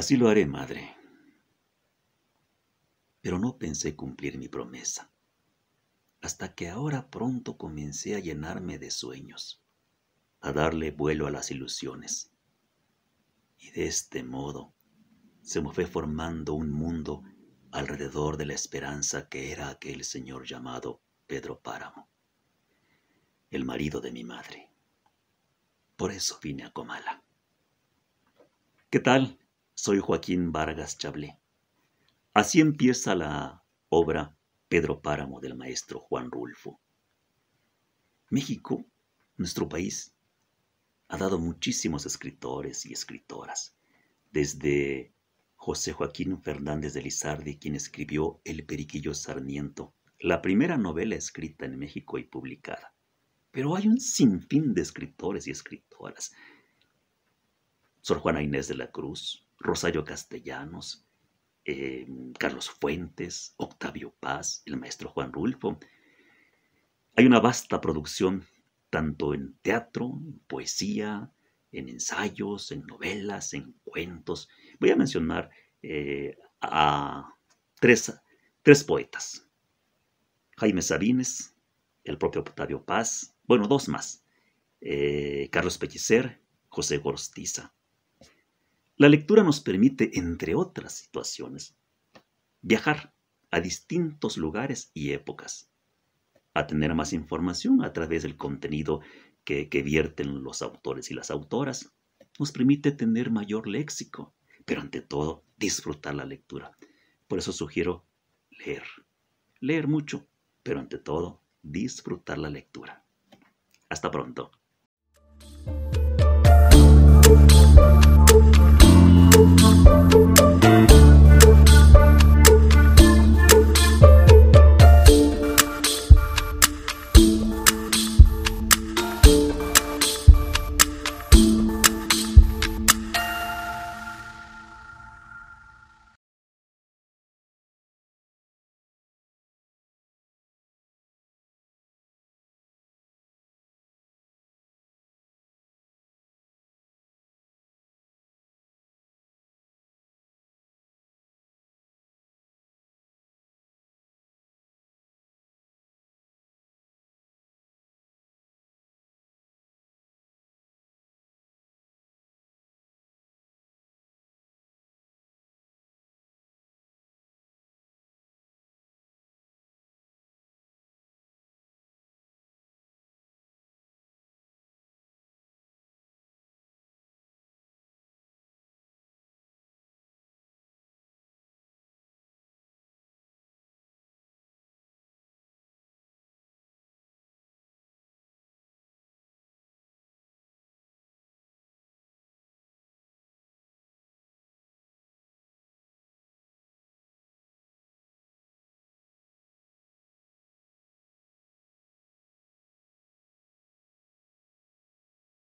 Así lo haré, madre. Pero no pensé cumplir mi promesa, hasta que ahora pronto comencé a llenarme de sueños, a darle vuelo a las ilusiones. Y de este modo se me fue formando un mundo alrededor de la esperanza que era aquel señor llamado Pedro Páramo, el marido de mi madre. Por eso vine a Comala. ¿Qué tal? Soy Joaquín Vargas Chablé. Así empieza la obra Pedro Páramo del maestro Juan Rulfo. México, nuestro país, ha dado muchísimos escritores y escritoras, desde José Joaquín Fernández de Lizardi, quien escribió El Periquillo Sarmiento, la primera novela escrita en México y publicada. Pero hay un sinfín de escritores y escritoras. Sor Juana Inés de la Cruz, Rosario Castellanos, em, Carlos Fuentes, Octavio Paz, el maestro Juan Rulfo. Hay una vasta producción, tanto en teatro, en poesía, en ensayos, en novelas, en cuentos. Voy a mencionar eh, a tres, tres poetas. Jaime Sabines, el propio Octavio Paz, bueno, dos más. Eh, Carlos Pellicer, José Gorostiza. La lectura nos permite, entre otras situaciones, viajar a distintos lugares y épocas, a tener más información a través del contenido que, que vierten los autores y las autoras, nos permite tener mayor léxico, pero ante todo disfrutar la lectura. Por eso sugiero leer, leer mucho, pero ante todo disfrutar la lectura. Hasta pronto.